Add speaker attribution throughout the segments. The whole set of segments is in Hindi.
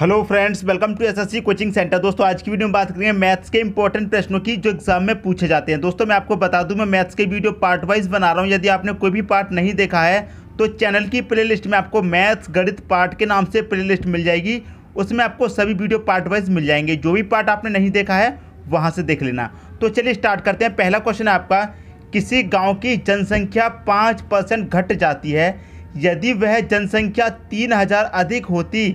Speaker 1: hello friends welcome to SSC coaching centre दोस्तों आज की वीडियो में बात करेंगे मैथ्स के इंपॉर्टेंट प्रश्नों की जो एग्जाम में पूछे जाते हैं दोस्तों मैं आपको बता दूं मैं मैथ्स के वीडियो पार्ट वाइज बना रहा हूं यदि आपने कोई भी पार्ट नहीं देखा है तो चैनल की प्ले में आपको मैथ्स गणित पार्ट के नाम से प्ले मिल जाएगी उसमें आपको सभी वीडियो पार्ट वाइज मिल जाएंगे जो भी पार्ट आपने नहीं देखा है वहाँ से देख लेना तो चलिए स्टार्ट करते हैं पहला क्वेश्चन है आपका किसी गाँव की जनसंख्या पाँच घट जाती है यदि वह जनसंख्या तीन अधिक होती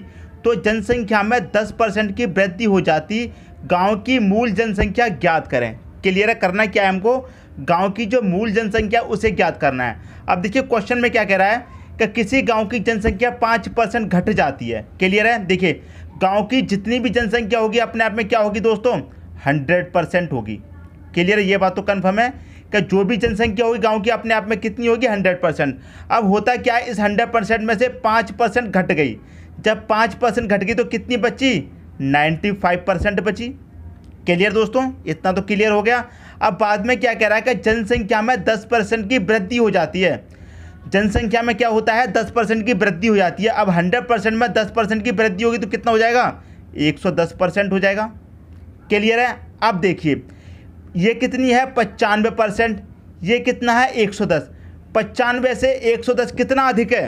Speaker 1: तो जनसंख्या में 10 परसेंट की वृद्धि हो जाती गांव की मूल जनसंख्या ज्ञात करें क्लियर है करना क्या है हमको गांव की जो मूल जनसंख्या उसे ज्ञात करना है अब देखिए क्वेश्चन में क्या कह रहा है कि किसी गांव की जनसंख्या पाँच परसेंट घट जाती है क्लियर है देखिए गांव की जितनी भी जनसंख्या होगी अपने आप में क्या होगी दोस्तों हंड्रेड होगी क्लियर है ये बात तो कन्फर्म है कि जो भी जनसंख्या होगी गांव की अपने आप में कितनी होगी हंड्रेड परसेंट अब होता क्या है इस हंड्रेड परसेंट में से पाँच परसेंट घट गई जब पाँच परसेंट घट गई तो कितनी बची नाइन्टी फाइव परसेंट बची क्लियर दोस्तों इतना तो क्लियर हो गया अब बाद में क्या कह रहा है कि जनसंख्या में दस परसेंट की वृद्धि हो जाती है जनसंख्या में क्या होता है दस परसेंट की वृद्धि हो जाती है अब हंड्रेड परसेंट में दस परसेंट की वृद्धि होगी तो कितना हो जाएगा एक सौ दस परसेंट हो जाएगा क्लियर है अब देखिए ये कितनी है पचानवे परसेंट ये कितना है एक सौ दस पचानवे से एक सौ दस कितना अधिक है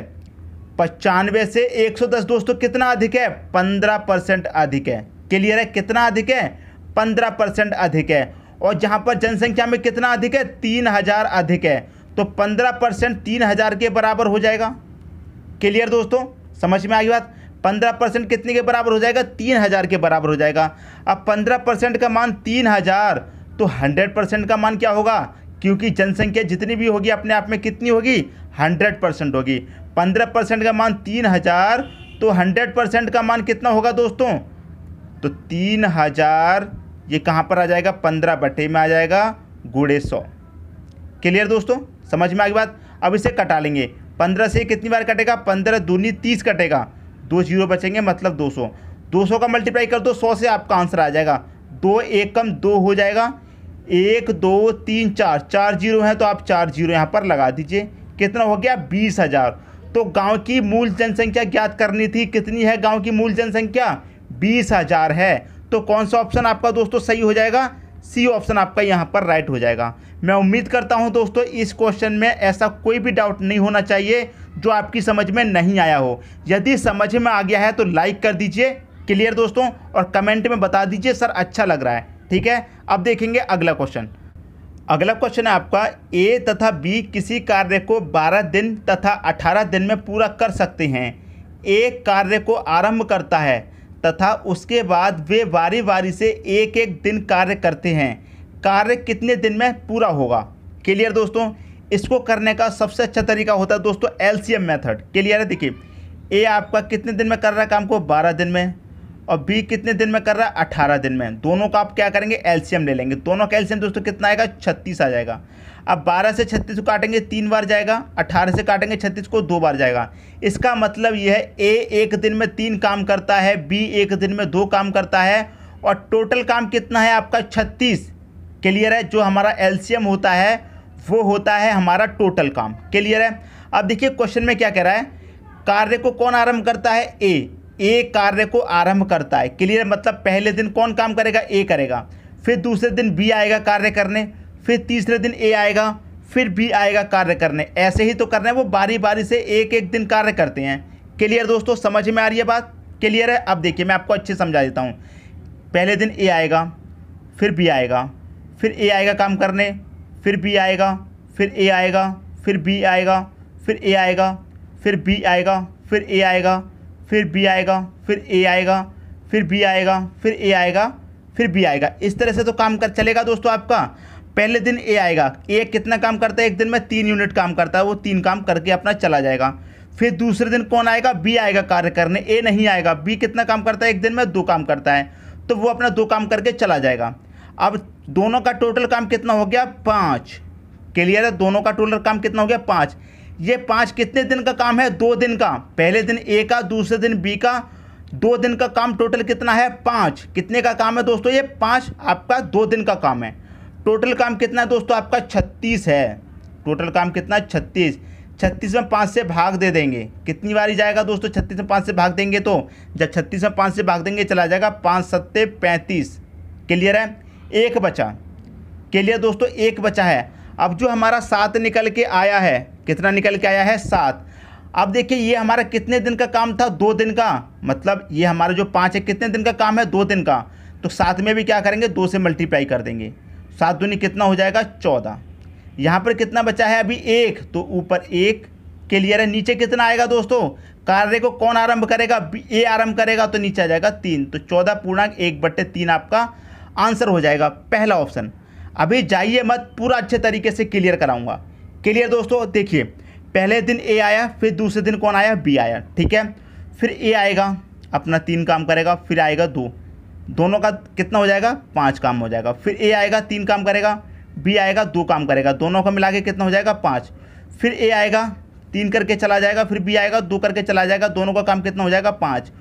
Speaker 1: पचानवे से 110 दोस्तों कितना अधिक है 15 परसेंट अधिक है क्लियर है कितना अधिक है 15 परसेंट अधिक है और जहां पर जनसंख्या में कितना अधिक है तीन हज़ार अधिक है तो पंद्रह परसेंट तीन हज़ार के बराबर हो जाएगा क्लियर दोस्तों समझ में आई बात पंद्रह परसेंट कितने के बराबर हो जाएगा तीन हज़ार के बराबर हो जाएगा अब पंद्रह परसेंट का मान तीन हज़ार तो हंड्रेड परसेंट का मान क्या होगा क्योंकि जनसंख्या जितनी भी होगी अपने आप में कितनी होगी हंड्रेड परसेंट होगी पंद्रह परसेंट का मान तीन हज़ार तो हंड्रेड परसेंट का मान कितना होगा दोस्तों तो तीन हज़ार ये कहाँ पर आ जाएगा पंद्रह बटे में आ जाएगा गुड़े सौ क्लियर दोस्तों समझ में आगे बात अब इसे कटा लेंगे पंद्रह से कितनी बार कटेगा पंद्रह दूनी तीस कटेगा दो जीरो बचेंगे मतलब दो सौ दो सौ का मल्टीप्लाई कर दो सौ से आपका आंसर आ जाएगा दो एक कम दो हो जाएगा एक दो तीन चार चार जीरो हैं तो आप चार जीरो यहाँ पर लगा दीजिए कितना हो गया बीस हज़ार तो गांव की मूल जनसंख्या ज्ञात करनी थी कितनी है गांव की मूल जनसंख्या बीस हज़ार है तो कौन सा ऑप्शन आपका दोस्तों सही हो जाएगा सी ऑप्शन आपका यहाँ पर राइट हो जाएगा मैं उम्मीद करता हूँ दोस्तों इस क्वेश्चन में ऐसा कोई भी डाउट नहीं होना चाहिए जो आपकी समझ में नहीं आया हो यदि समझ में आ गया है तो लाइक कर दीजिए क्लियर दोस्तों और कमेंट में बता दीजिए सर अच्छा लग रहा है ठीक है अब देखेंगे अगला क्वेश्चन अगला क्वेश्चन है आपका ए तथा बी किसी कार्य को 12 दिन तथा 18 दिन में पूरा कर सकते हैं ए कार्य को आरंभ करता है तथा उसके बाद वे बारी बारी से एक एक दिन कार्य करते हैं कार्य कितने दिन में पूरा होगा क्लियर दोस्तों इसको करने का सबसे अच्छा तरीका होता है दोस्तों एलसीएम मेथड क्लियर है देखिए ए आपका कितने दिन में कर रहा है काम को बारह दिन में और बी कितने दिन में कर रहा है अठारह दिन में दोनों का आप क्या करेंगे एल्शियम ले लेंगे दोनों का एल्शियम दोस्तों कितना आएगा छत्तीस आ जाएगा अब 12 से 36 को काटेंगे तीन बार जाएगा 18 से काटेंगे 36 को दो बार जाएगा इसका मतलब यह है ए एक दिन में तीन काम करता है बी एक दिन में दो काम करता है और टोटल काम कितना है आपका छत्तीस क्लियर है जो हमारा एल्शियम होता है वो होता है हमारा टोटल काम क्लियर है अब देखिए क्वेश्चन में क्या कह रहा है कार्य को कौन आरंभ करता है ए ए कार्य को आरंभ करता है क्लियर मतलब पहले दिन कौन काम करेगा ए करेगा फिर दूसरे दिन बी आएगा कार्य करने फिर तीसरे दिन ए आएगा फिर बी आएगा कार्य करने ऐसे ही तो कर रहे हैं वो बारी बारी से एक एक दिन कार्य करते हैं क्लियर दोस्तों समझ में आ रही है बात क्लियर है अब देखिए मैं आपको अच्छे समझा देता हूँ पहले दिन ए आएगा फिर बी आएगा फिर ए आएगा काम करने फिर बी आएगा फिर ए आएगा फिर बी आएगा फिर ए आएगा फिर बी आएगा फिर ए आएगा फिर बी आएगा फिर ए आएगा फिर बी आएगा फिर ए आएगा फिर बी आएगा इस तरह से तो काम कर चलेगा दोस्तों आपका पहले दिन ए आएगा ए कितना काम करता है एक दिन में तीन यूनिट काम करता है वो तीन काम करके अपना चला जाएगा फिर दूसरे दिन कौन आएगा बी आएगा कार्य करने ए नहीं आएगा बी कितना काम करता है एक दिन में दो काम करता है तो वो अपना दो काम करके चला जाएगा अब दोनों का टोटल काम कितना हो गया पाँच क्लियर है दोनों का टोटल काम कितना हो गया पाँच ये पाँच कितने दिन का काम है दो दिन का पहले दिन ए का दूसरे दिन बी का दो दिन का काम टोटल कितना है पाँच कितने का काम है दोस्तों ये पाँच आपका दो दिन का काम है टोटल काम कितना है दोस्तों आपका छत्तीस है टोटल काम कितना छत्तीस छत्तीस में पाँच से भाग दे देंगे कितनी बारी जाएगा दोस्तों छत्तीस में पाँच से भाग देंगे तो जब छत्तीस में पाँच से भाग देंगे चला जाएगा पाँच सत्ते पैंतीस क्लियर है एक बचा क्लियर दोस्तों एक बचा है अब जो हमारा सात निकल के आया है कितना निकल के आया है सात अब देखिए ये हमारा कितने दिन का काम था दो दिन का मतलब ये हमारा जो पाँच है कितने दिन का काम है दो दिन का तो सात में भी क्या करेंगे दो से मल्टीप्लाई कर देंगे सात दूनी कितना हो जाएगा चौदह यहाँ पर कितना बचा है अभी एक तो ऊपर एक क्लियर है नीचे कितना आएगा दोस्तों कार्य को कौन आरंभ करेगा ए आरंभ करेगा तो नीचे आ जाएगा तीन तो चौदह पूर्णांक एक बट्टे तीन आपका आंसर हो जाएगा पहला ऑप्शन अभी जाइए मत पूरा अच्छे तरीके से क्लियर कराऊंगा क्लियर दोस्तों देखिए पहले दिन ए आया फिर दूसरे दिन कौन आया बी आया ठीक है फिर ए आएगा अपना तीन काम करेगा फिर आएगा दो दोनों का कितना हो जाएगा पाँच काम हो जाएगा फिर ए आएगा तीन काम करेगा बी आएगा दो काम करेगा दोनों का मिला के कितना हो जाएगा पाँच फिर ए आएगा तीन करके चला जाएगा फिर बी आएगा दो करके चला जाएगा दोनों का काम कितना हो जाएगा पाँच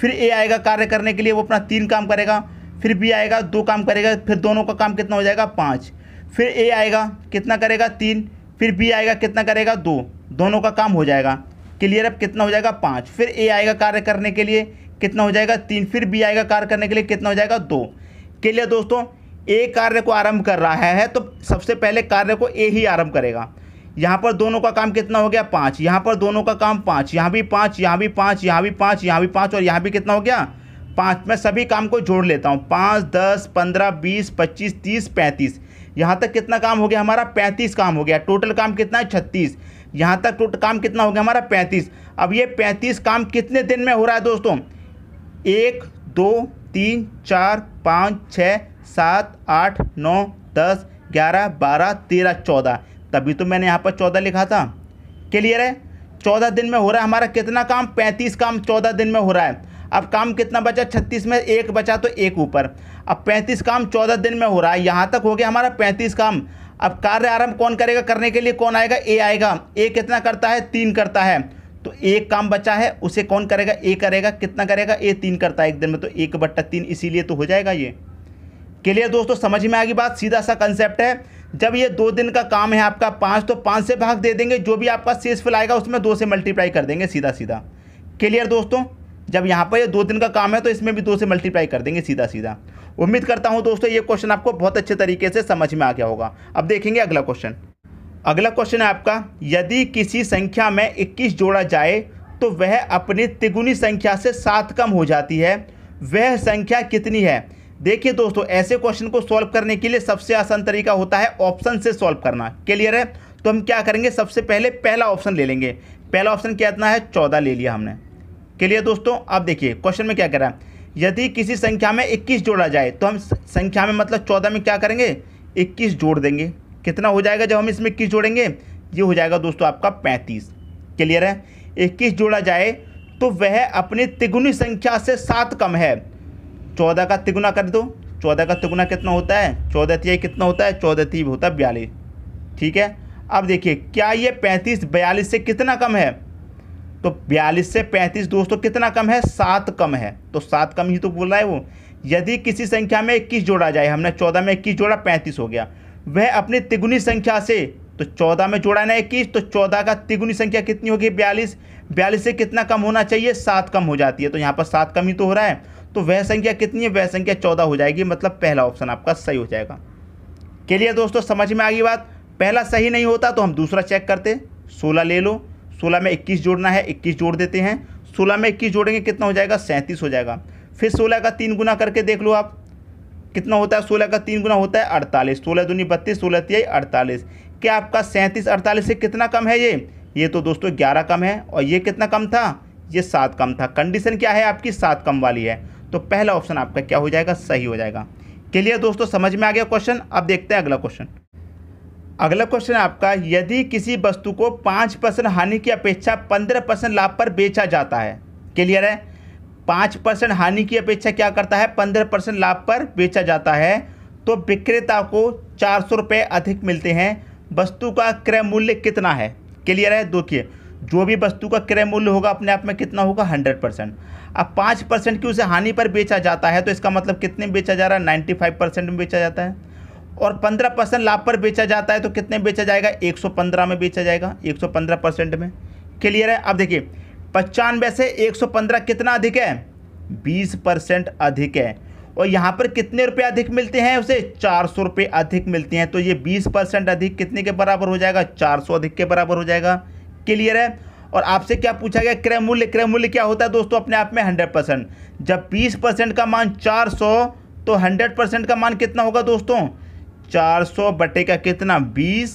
Speaker 1: फिर ए आएगा कार्य करने के लिए वो अपना तीन काम करेगा फिर बी आएगा दो काम करेगा फिर दोनों का काम कितना हो जाएगा पाँच फिर ए आएगा कितना करेगा तीन फिर बी आएगा कितना करेगा दो दोनों का काम हो जाएगा क्लियर अब कितना हो जाएगा पाँच फिर ए आएगा कार्य करने के लिए कितना हो जाएगा तीन फिर बी आएगा कार्य करने के लिए कितना हो जाएगा दो क्लियर दोस्तों ए कार्य को आरंभ कर रहा है तो सबसे पहले कार्य को ए ही आरंभ करेगा यहाँ पर दोनों का काम कितना हो गया पाँच यहाँ पर दोनों का काम पाँच यहाँ भी पाँच यहाँ भी पाँच यहाँ भी पाँच यहाँ भी पाँच और यहाँ भी कितना हो गया पाँच मैं सभी काम को जोड़ लेता हूँ पाँच दस पंद्रह बीस पच्चीस तीस पैंतीस यहाँ तक कितना काम हो गया हमारा पैंतीस काम हो गया टोटल काम कितना है छत्तीस यहाँ तक टोटल काम कितना हो गया हमारा पैंतीस अब ये पैंतीस काम कितने दिन में हो रहा है दोस्तों एक दो तीन चार पाँच छः सात आठ नौ दस ग्यारह बारह तेरह चौदह तभी तो मैंने यहाँ पर चौदह लिखा था क्लियर है चौदह दिन में हो रहा है हमारा कितना काम पैंतीस काम चौदह दिन में हो रहा है अब काम कितना बचा छत्तीस में एक बचा तो एक ऊपर अब पैंतीस काम चौदह दिन में हो रहा है यहाँ तक हो गया हमारा पैंतीस काम अब कार्य आरंभ कौन करेगा करने के लिए कौन आएगा ए आएगा ए कितना करता है तीन करता है तो एक काम बचा है उसे कौन करेगा ए करेगा कितना करेगा ए तीन करता है एक दिन में तो एक बट्टा तीन इसीलिए तो हो जाएगा ये क्लियर दोस्तों समझ में आएगी बात सीधा सा कंसेप्ट है जब ये दो दिन का काम है आपका पाँच तो पाँच से भाग दे देंगे जो भी आपका सेसफुल आएगा उसमें दो से मल्टीप्लाई कर देंगे सीधा सीधा क्लियर दोस्तों जब यहाँ पर ये दो दिन का काम है तो इसमें भी दो से मल्टीप्लाई कर देंगे सीधा सीधा उम्मीद करता हूँ दोस्तों ये क्वेश्चन आपको बहुत अच्छे तरीके से समझ में आ गया होगा अब देखेंगे अगला क्वेश्चन अगला क्वेश्चन है आपका यदि किसी संख्या में इक्कीस जोड़ा जाए तो वह अपनी तिगुनी संख्या से सात कम हो जाती है वह संख्या कितनी है देखिए दोस्तों ऐसे क्वेश्चन को सॉल्व करने के लिए सबसे आसान तरीका होता है ऑप्शन से सॉल्व करना क्लियर है तो हम क्या करेंगे सबसे पहले पहला ऑप्शन ले लेंगे पहला ऑप्शन क्या इतना है चौदह ले लिया हमने क्लियर दोस्तों आप देखिए क्वेश्चन में क्या कह रहा है यदि किसी संख्या में 21 जोड़ा जाए तो हम संख्या में मतलब 14 में क्या करेंगे 21 जोड़ देंगे कितना हो जाएगा जब हम इसमें इक्कीस जोड़ेंगे ये हो जाएगा दोस्तों आपका पैंतीस क्लियर है इक्कीस जोड़ा जाए तो वह अपनी तिगुनी संख्या से सात कम है चौदह का तिगुना कर दो चौदह का तिगुना कितना होता है चौदह तिहाई कितना होता है चौदह तीय होता है बयालीस ठीक है अब देखिए क्या ये पैंतीस बयालीस से कितना कम है तो बयालीस से पैंतीस दोस्तों कितना कम है सात कम है तो सात कम ही तो बोल रहा है वो यदि किसी संख्या में इक्कीस जोड़ा जाए हमने चौदह में इक्कीस जोड़ा पैंतीस हो गया वह अपनी तिगुनी संख्या से तो चौदह में जोड़ा ना इक्कीस तो चौदह का तिगुनी संख्या कितनी होगी बयालीस बयालीस से कितना कम होना चाहिए सात कम हो जाती है तो यहाँ पर सात कम ही तो हो रहा है तो वह संख्या कितनी है वह संख्या चौदह हो जाएगी मतलब पहला ऑप्शन आपका सही हो जाएगा के लिए दोस्तों समझ में आ गई बात पहला सही नहीं होता तो हम दूसरा चेक करते सोलह ले लो सोलह में इक्कीस जोड़ना है इक्कीस जोड़ देते हैं सोलह में इक्कीस जोड़ेंगे कितना हो जाएगा सैंतीस हो जाएगा फिर सोलह का तीन गुना करके देख लो आप कितना होता है सोलह का तीन गुना होता है अड़तालीस सोलह दूनी बत्तीस सोलह तिहाई अड़तालीस क्या आपका सैंतीस अड़तालीस से कितना कम है ये ये तो दोस्तों ग्यारह कम है और ये कितना कम था ये सात कम था कंडीशन क्या है आपकी सात कम वाली है तो पहला ऑप्शन आपका क्या हो जाएगा सही हो जाएगा क्लियर दोस्तों समझ में आ गया क्वेश्चन अब देखते हैं अगला क्वेश्चन अगला क्वेश्चन है आपका यदि किसी वस्तु को पाँच परसेंट हानि की अपेक्षा पंद्रह परसेंट लाभ पर बेचा जाता है क्लियर है पाँच परसेंट हानि की अपेक्षा क्या करता है पंद्रह परसेंट लाभ पर बेचा जाता है तो विक्रेता को चार सौ रुपये अधिक मिलते हैं वस्तु का क्रय मूल्य कितना है क्लियर है देखिए जो भी वस्तु का क्रय मूल्य होगा अपने आप में कितना होगा हंड्रेड परसेंट अब पाँच परसेंट की उसे हानि पर बेचा जाता है तो इसका मतलब कितने में बेचा जा रहा है नाइन्टी फाइव परसेंट में बेचा जाता है और 15 परसेंट लाभ पर बेचा जाता है तो कितने बेचा जाएगा 115 में बेचा जाएगा 115 परसेंट में क्लियर है अब देखिए पचानवे से 115 कितना अधिक है 20 परसेंट अधिक है और यहाँ पर कितने रुपए अधिक मिलते हैं उसे चार सौ अधिक मिलते हैं तो ये बीस परसेंट अधिक कितने के बराबर हो जाएगा चार सौ अधिक के बराबर हो जाएगा क्लियर है और आपसे क्या पूछा गया क्रय मूल्य क्रय मूल्य क्या होता है दोस्तों अपने आप में हंड्रेड परसेंट जब बीस परसेंट का मान चार सौ तो हंड्रेड परसेंट का मान कितना होगा दोस्तों चार सौ बटे का कितना बीस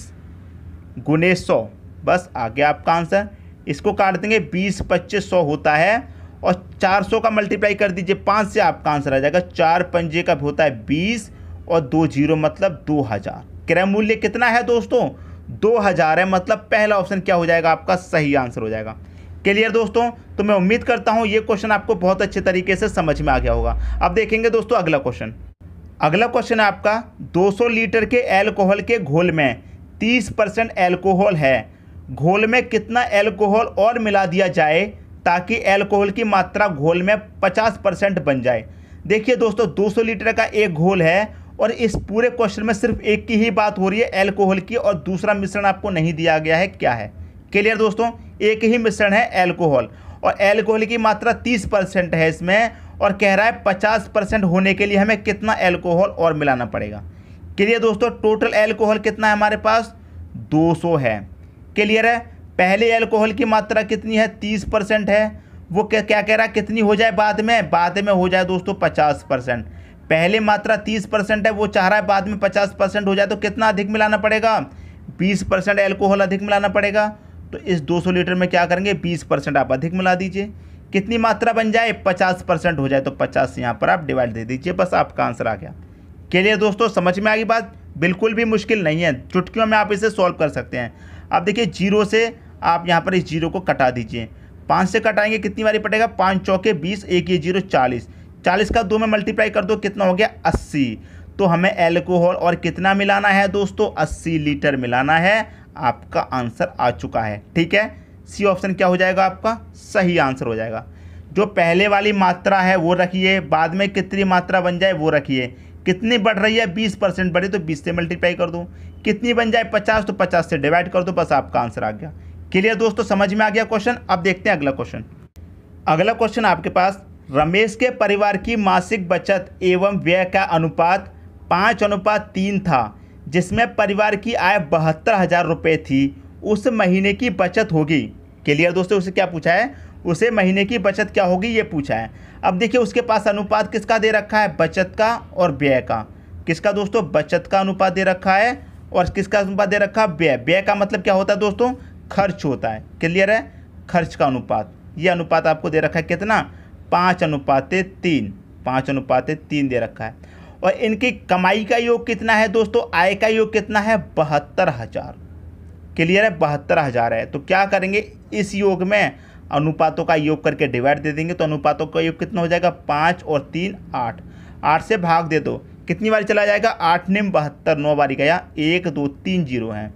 Speaker 1: गुने सौ बस आ गया आपका आंसर इसको काट देंगे बीस पच्चीस सौ होता है और चार सौ का मल्टीप्लाई कर दीजिए पाँच से आपका आंसर आ जाएगा चार पंजे का होता है बीस और दो जीरो मतलब दो हज़ार क्रय मूल्य कितना है दोस्तों दो हज़ार है मतलब पहला ऑप्शन क्या हो जाएगा आपका सही आंसर हो जाएगा क्लियर दोस्तों तो मैं उम्मीद करता हूँ ये क्वेश्चन आपको बहुत अच्छे तरीके से समझ में आ गया होगा अब देखेंगे दोस्तों अगला क्वेश्चन अगला क्वेश्चन है आपका 200 लीटर के एल्कोहल के घोल में 30 परसेंट एल्कोहल है घोल में कितना एल्कोहल और मिला दिया जाए ताकि एल्कोहल की मात्रा घोल में 50 परसेंट बन जाए देखिए दोस्तों 200 लीटर का एक घोल है और इस पूरे क्वेश्चन में सिर्फ एक की ही बात हो रही है एल्कोहल की और दूसरा मिश्रण आपको नहीं दिया गया है क्या है क्लियर दोस्तों एक ही मिश्रण है एल्कोहल और एल्कोहल की मात्रा तीस परसेंट है इसमें और कह रहा है पचास परसेंट होने के लिए हमें कितना एल्कोहल और मिलाना पड़ेगा क्लियर दोस्तों टोटल एल्कोहल कितना है हमारे पास सौ है क्लियर है पहले एल्कोहल की मात्रा कितनी है तीस परसेंट है वो क्या क्या कह रहा है कितनी हो जाए बाद में बाद में हो जाए दोस्तों पचास परसेंट पहले मात्रा तीस परसेंट है वो चाह रहा है बाद में पचास परसेंट हो जाए तो कितना अधिक मिलाना पड़ेगा बीस परसेंट एल्कोहल अधिक मिलाना पड़ेगा तो इस दो सौ लीटर में क्या करेंगे बीस परसेंट आप अधिक मिला दीजिए कितनी मात्रा बन जाए पचास परसेंट हो जाए तो पचास यहाँ पर आप डिवाइड दे दीजिए बस आपका आंसर आ गया लिए दोस्तों समझ में आ गई बात बिल्कुल भी मुश्किल नहीं है चुटकियों में आप इसे सॉल्व कर सकते हैं अब देखिए जीरो से आप यहाँ पर इस जीरो को कटा दीजिए पाँच से कटाएंगे कितनी बारी पटेगा पाँच चौके बीस एक ये जीरो चालीस चालीस का दो में मल्टीप्लाई कर दो कितना हो गया अस्सी तो हमें एल्कोहल और कितना मिलाना है दोस्तों अस्सी लीटर मिलाना है आपका आंसर आ चुका है ठीक है सी ऑप्शन क्या हो जाएगा आपका सही आंसर हो जाएगा जो पहले वाली मात्रा है वो रखिए बाद में कितनी मात्रा बन जाए वो रखिए कितनी बढ़ रही है बीस परसेंट बढ़ी तो बीस से मल्टीप्लाई कर दूँ कितनी बन जाए पचास तो पचास से डिवाइड कर दो बस आपका आंसर आ गया क्लियर दोस्तों समझ में आ गया क्वेश्चन अब देखते हैं अगला क्वेश्चन अगला क्वेश्चन आपके पास रमेश के परिवार की मासिक बचत एवं व्यय का अनुपात पाँच अनुपात तीन था जिसमें परिवार की आय बहत्तर हज़ार रुपये थी उस महीने की बचत होगी क्लियर दोस्तों उसे क्या पूछा है उसे महीने की बचत क्या होगी ये पूछा है अब देखिए उसके पास अनुपात किसका दे रखा है बचत का और व्यय का किसका दोस्तों बचत का अनुपात दे रखा है और किसका अनुपात दे रखा है व्यय व्यय का मतलब क्या होता है दोस्तों खर्च होता है क्लियर है खर्च का अनुपात ये अनुपात आपको दे रखा है कितना पाँच अनुपात तीन पाँच अनुपात तीन दे रखा है और इनकी कमाई का योग कितना है दोस्तों आय का योग कितना है बहत्तर हज़ार क्लियर है बहत्तर हज़ार है तो क्या करेंगे इस योग में अनुपातों का योग करके डिवाइड दे देंगे तो अनुपातों का योग कितना हो जाएगा पाँच और तीन आठ आठ से भाग दे दो कितनी बारी चला जाएगा आठ निम बहत्तर नौ बारी गया एक दो तीन जीरो हैं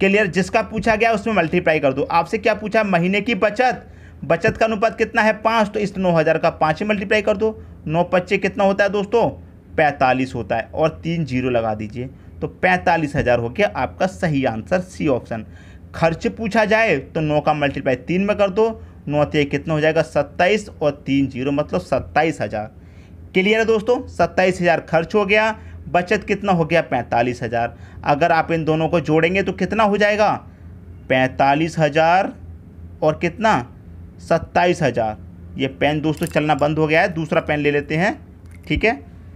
Speaker 1: क्लियर जिसका पूछा गया उसमें मल्टीप्लाई कर दो आपसे क्या पूछा महीने की बचत बचत का अनुपात कितना है पाँच तो इस नौ हज़ार का पाँच ही मल्टीप्लाई कर दो नौ पच्चे कितना होता है दोस्तों पैंतालीस होता है और तीन जीरो लगा दीजिए तो पैंतालीस हज़ार हो गया आपका सही आंसर सी ऑप्शन खर्च पूछा जाए तो नौ का मल्टीप्लाई तीन में कर दो नौ ते कितना हो जाएगा सत्ताईस और तीन जीरो मतलब सत्ताईस हज़ार क्लियर है दोस्तों सत्ताईस हज़ार खर्च हो गया बचत कितना हो गया पैंतालीस हज़ार अगर आप इन दोनों को जोड़ेंगे तो कितना हो जाएगा पैंतालीस हज़ार और कितना सत्ताईस हज़ार ये पेन दोस्तों चलना बंद हो गया है दूसरा पेन ले लेते हैं ठीक है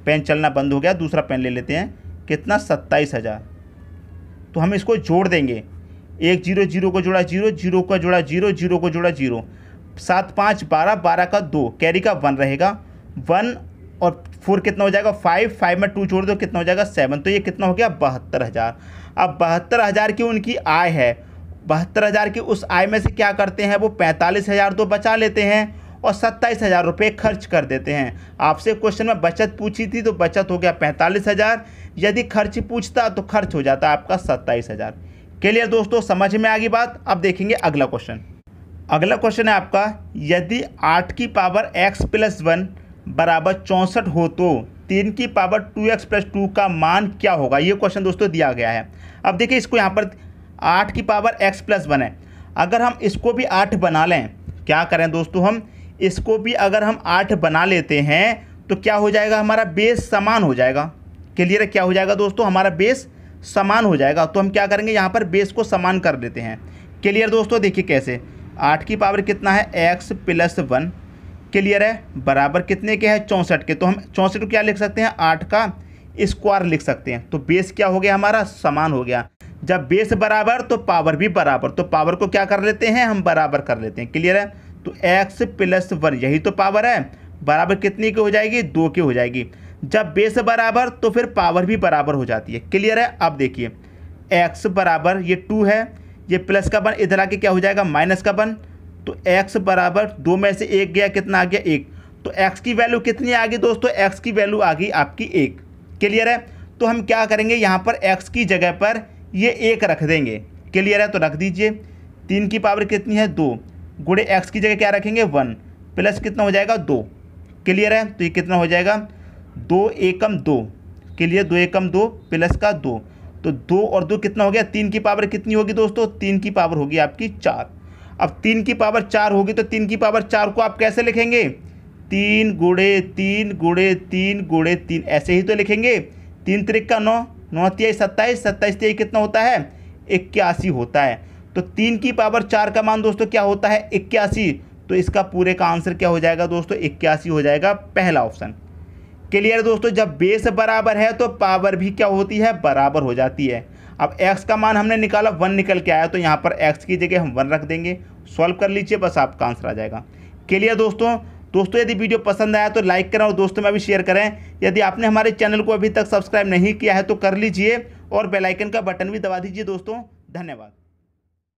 Speaker 1: पेन चलना बंद हो गया दूसरा पेन ले लेते हैं कितना सत्ताईस हज़ार तो हम इसको जोड़ देंगे एक जीरो जीरो को जोड़ा जीरो जीरो का जोड़ा जीरो जीरो को जोड़ा जीरो सात पाँच बारह बारह का दो कैरी का वन रहेगा वन और फोर कितना हो जाएगा फाइव फाइव में टू जोड़ दो कितना हो जाएगा सेवन तो ये कितना हो गया बहत्तर हज़ार अब बहत्तर हज़ार की उनकी आय है बहत्तर हज़ार की उस आय में से क्या करते हैं वो पैंतालीस हज़ार तो बचा लेते हैं और सत्ताईस हज़ार रुपये खर्च कर देते हैं आपसे क्वेश्चन में बचत पूछी थी तो बचत हो गया पैंतालीस हज़ार यदि खर्च पूछता तो खर्च हो जाता आपका सत्ताईस हज़ार क्लियर दोस्तों समझ में आ गई बात अब देखेंगे अगला क्वेश्चन अगला क्वेश्चन है आपका यदि आठ की पावर एक्स प्लस वन बराबर चौंसठ हो तो तीन की power two x plus two का मान क्या होगा ये क्वेश्चन दोस्तों दिया गया है अब देखिए इसको यहाँ पर आठ की पावर एक्स प्लस वन है अगर हम इसको भी आठ बना लें क्या करें दोस्तों हम इसको भी अगर हम आठ बना लेते हैं तो क्या हो जाएगा हमारा बेस समान हो जाएगा क्लियर है क्या हो जाएगा दोस्तों हमारा बेस समान हो जाएगा तो हम क्या करेंगे यहाँ पर बेस को समान कर देते हैं क्लियर दोस्तों देखिए कैसे आठ की पावर कितना है एक्स प्लस वन क्लियर है बराबर कितने के है चौंसठ के तो हम चौंसठ को क्या लिख सकते हैं आठ का स्क्वायर लिख सकते हैं तो बेस क्या हो गया हमारा समान हो गया जब बेस बराबर तो पावर भी बराबर तो पावर को क्या कर लेते हैं हम बराबर कर लेते हैं क्लियर है तो एक्स प्लस वन यही तो पावर है बराबर कितनी की हो जाएगी दो की हो जाएगी जब बेस बराबर तो फिर पावर भी बराबर हो जाती है क्लियर है अब देखिए एक्स बराबर ये टू है ये प्लस का बन इधर आके क्या हो जाएगा माइनस का बन तो एक्स बराबर दो में से एक गया कितना आ गया एक तो एक्स की वैल्यू कितनी आ गई दोस्तों एक्स की वैल्यू आ गई आपकी एक क्लियर है तो हम क्या करेंगे यहाँ पर एक्स की जगह पर ये एक रख देंगे क्लियर है तो रख दीजिए तीन की पावर कितनी है दो गुड़े एक्स की जगह क्या रखेंगे वन प्लस कितना हो जाएगा दो क्लियर है तो ये कितना हो जाएगा दो एकम दो के लिए दो एकम दो प्लस का दो तो दो और दो कितना हो गया तीन की पावर कितनी होगी दोस्तों तीन की पावर होगी आपकी चार अब तीन की पावर चार होगी तो तीन की पावर चार को आप कैसे लिखेंगे तीन गुड़े तीन गुड़े तीन गुड़े तीन ऐसे ही तो लिखेंगे तीन तरीक का नौ नौ तिहाई सत्ताईस सत्ताईस तिहाई कितना होता है इक्यासी होता है तो तीन की पावर चार का मान दोस्तों क्या होता है इक्यासी तो इसका पूरे का आंसर क्या हो जाएगा दोस्तों इक्यासी हो जाएगा पहला ऑप्शन क्लियर दोस्तों जब बेस बराबर है तो पावर भी क्या होती है बराबर हो जाती है अब x का मान हमने निकाला वन निकल के आया तो यहाँ पर x की जगह हम वन रख देंगे सॉल्व कर लीजिए बस आपका आंसर आ जाएगा क्लियर दोस्तों दोस्तों यदि वीडियो पसंद आया तो लाइक करें और दोस्तों में भी शेयर करें यदि आपने हमारे चैनल को अभी तक सब्सक्राइब नहीं किया है तो कर लीजिए और बेलाइकन का बटन भी दबा दीजिए दोस्तों धन्यवाद